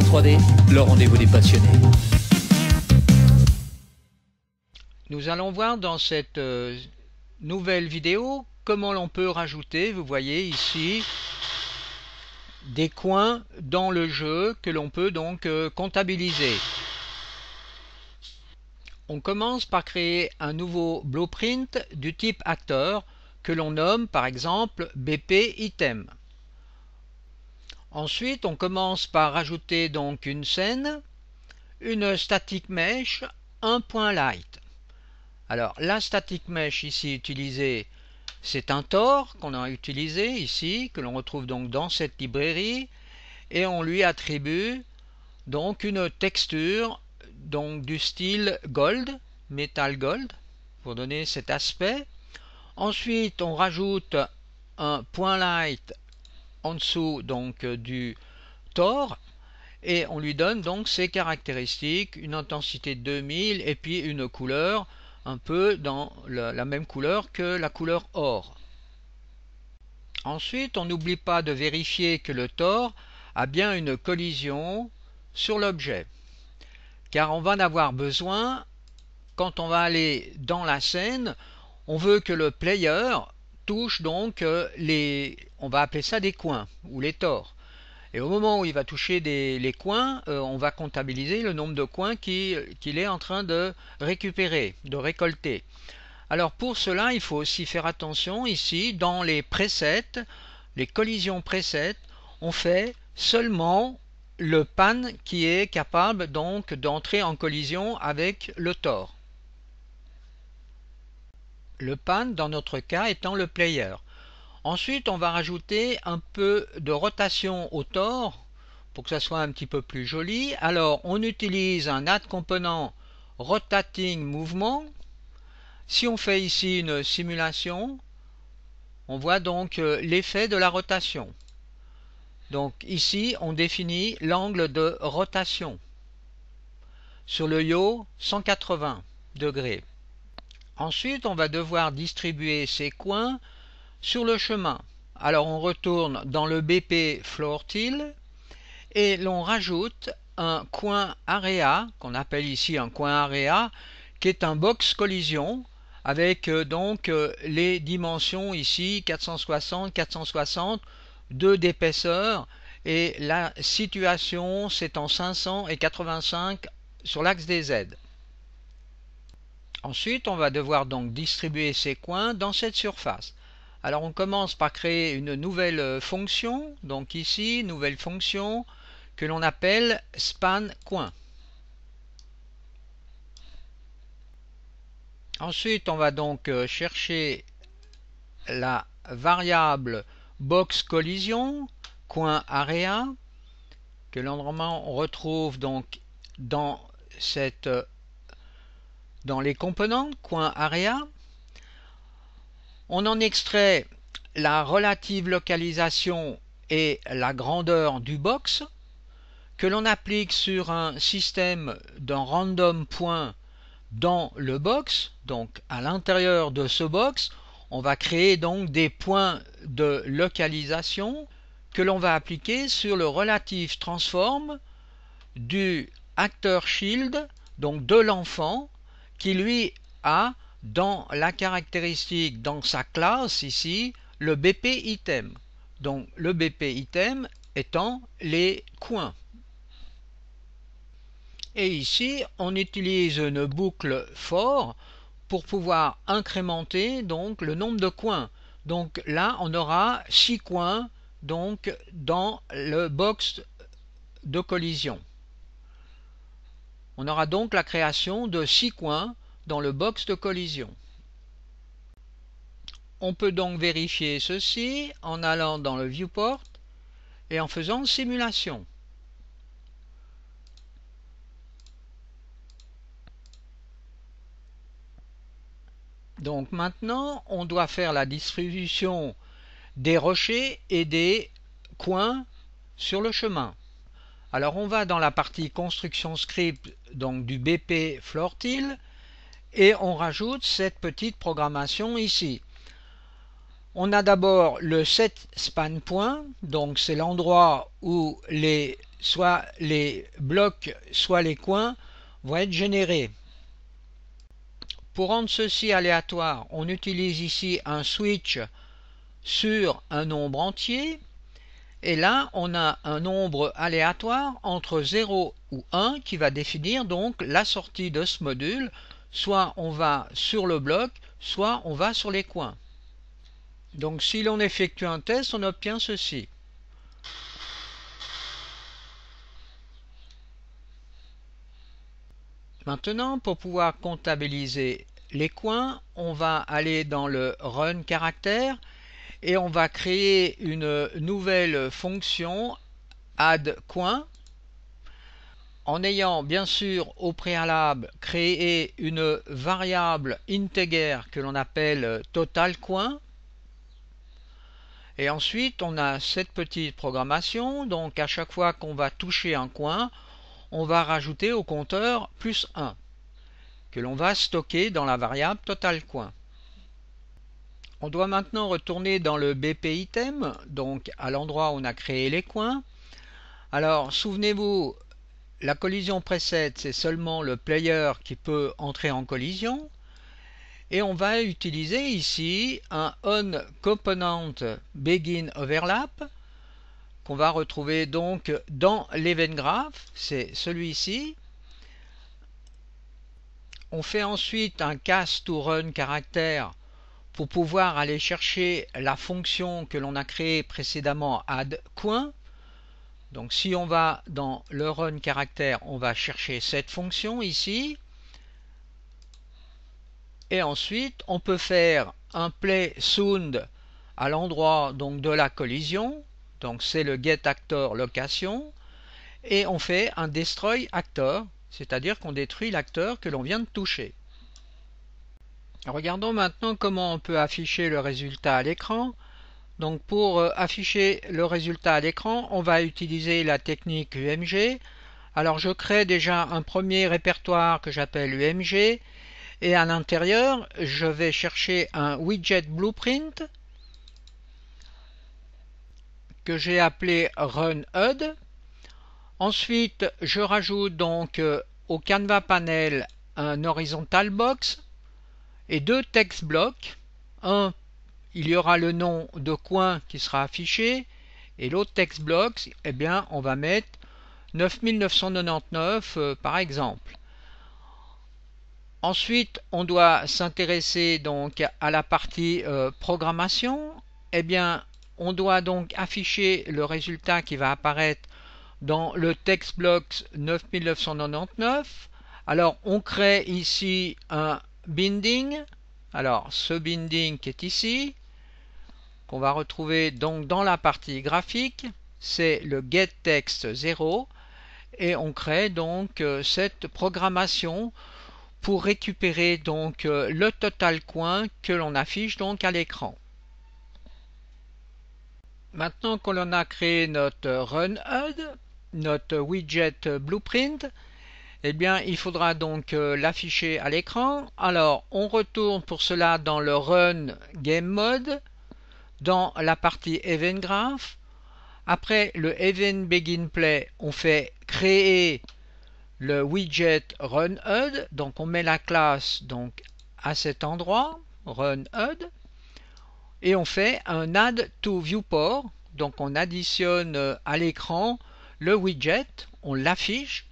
3D, le rendez-vous des passionnés. Nous allons voir dans cette euh, nouvelle vidéo comment l'on peut rajouter, vous voyez ici, des coins dans le jeu que l'on peut donc euh, comptabiliser. On commence par créer un nouveau blueprint du type acteur que l'on nomme par exemple BP Item. Ensuite, on commence par rajouter donc une scène, une static mesh, un point light. Alors, la static mesh ici utilisée, c'est un tor qu'on a utilisé ici, que l'on retrouve donc dans cette librairie, et on lui attribue donc une texture donc du style gold, Metal gold, pour donner cet aspect. Ensuite, on rajoute un point light en dessous donc euh, du tor et on lui donne donc ses caractéristiques, une intensité de 2000 et puis une couleur un peu dans la, même couleur que la couleur or. Ensuite, on n'oublie pas de vérifier que le tor a bien une collision sur l'objet, car on va en avoir besoin quand on va aller dans la scène, on veut que le player touche donc euh, les, on va appeler ça des coins ou les tors. Et au moment où il va toucher des, les coins, euh, on va comptabiliser le nombre de coins qu'il est en train de récupérer, de récolter. Alors pour cela, il faut aussi faire attention ici, dans les presets, les collisions presets, on fait seulement le pan qui est capable donc d'entrer en collision avec le tort le pan dans notre cas étant le player. Ensuite, on va rajouter un peu de rotation au tor pour que ça soit un petit peu plus joli. Alors, on utilise un add component rotating movement. Si on fait ici une simulation, on voit donc euh, l'effet de la rotation. Donc ici, on définit l'angle de rotation. Sur le yo, 180 degrés. Ensuite, on va devoir distribuer ces coins sur le chemin. Alors on retourne dans le BP till et l'on rajoute un coin area, qu'on appelle ici un coin area, qui est un box collision avec euh, donc euh, les dimensions ici 460, 460, 2 d'épaisseur et la situation c'est en 585 sur l'axe des Z. Ensuite, on va devoir donc distribuer ces coins dans cette surface. Alors on commence par créer une nouvelle euh, fonction, donc ici, nouvelle fonction, que l'on appelle span coin. Ensuite, on va donc euh, chercher la variable box collision, coin area, que l'on retrouve donc dans cette euh, dans les composantes coin area, on en extrait la relative localisation et la grandeur du box que l'on applique sur un système d'un random point dans le box, donc à l'intérieur de ce box, on va créer donc des points de localisation que l'on va appliquer sur le relative transform du acteur shield, donc de l'enfant, qui lui a dans la caractéristique, dans sa classe ici, le BP item. Donc le BP item étant les coins. Et ici, on utilise une boucle for pour pouvoir incrémenter donc le nombre de coins. Donc là, on aura 6 coins donc dans le box de collision. On aura donc la création de six coins dans le box de collision. On peut donc vérifier ceci en allant dans le viewport et en faisant simulation. Donc maintenant, on doit faire la distribution des rochers et des coins sur le chemin. Alors on va dans la partie construction script donc du BP Flortil et on rajoute cette petite programmation ici. On a d'abord le set span point, donc c'est l'endroit où les, soit les blocs, soit les coins vont être générés. Pour rendre ceci aléatoire, on utilise ici un switch sur un nombre entier et là, on a un nombre aléatoire entre 0 ou 1 qui va définir donc la sortie de ce module. Soit on va sur le bloc, soit on va sur les coins. Donc si l'on effectue un test, on obtient ceci. Maintenant, pour pouvoir comptabiliser les coins, on va aller dans le Run caractère et on va créer une nouvelle fonction AddCoin en ayant bien sûr au préalable créé une variable integer que l'on appelle TotalCoin et ensuite on a cette petite programmation donc à chaque fois qu'on va toucher un coin on va rajouter au compteur plus 1 que l'on va stocker dans la variable TotalCoin on doit maintenant retourner dans le BP item, donc à l'endroit où on a créé les coins. Alors souvenez-vous, la collision preset c'est seulement le player qui peut entrer en collision. Et on va utiliser ici un on component begin overlap qu'on va retrouver donc dans l'EventGraph. c'est celui-ci. On fait ensuite un cast to run caractère pour pouvoir aller chercher la fonction que l'on a créée précédemment add coin. Donc si on va dans le run caractère, on va chercher cette fonction ici. Et ensuite, on peut faire un play sound à l'endroit donc de la collision. Donc c'est le getActorLocation. location et on fait un destroy c'est-à-dire qu'on détruit l'acteur que l'on vient de toucher. Regardons maintenant comment on peut afficher le résultat à l'écran. Donc pour euh, afficher le résultat à l'écran, on va utiliser la technique UMG. Alors je crée déjà un premier répertoire que j'appelle UMG et à l'intérieur, je vais chercher un widget blueprint que j'ai appelé Run Ensuite, je rajoute donc euh, au Canva Panel un horizontal box et deux text blocks Un, il y aura le nom de coin qui sera affiché et l'autre text block eh bien, on va mettre 9999 euh, par exemple. Ensuite, on doit s'intéresser donc à la partie euh, programmation. Eh bien, on doit donc afficher le résultat qui va apparaître dans le text block 9999. Alors, on crée ici un binding. Alors ce binding qui est ici, qu'on va retrouver donc dans la partie graphique, c'est le getText 0 et on crée donc euh, cette programmation pour récupérer donc euh, le total coin que l'on affiche donc à l'écran. Maintenant qu'on a créé notre run notre widget blueprint, eh bien il faudra donc euh, l'afficher à l'écran. Alors on retourne pour cela dans le Run Game Mode, dans la partie Event Graph. Après le Event Begin Play, on fait créer le widget Run HUD. Donc on met la classe donc à cet endroit, Run HUD, et on fait un Add to Viewport. Donc on additionne euh, à l'écran le widget, on l'affiche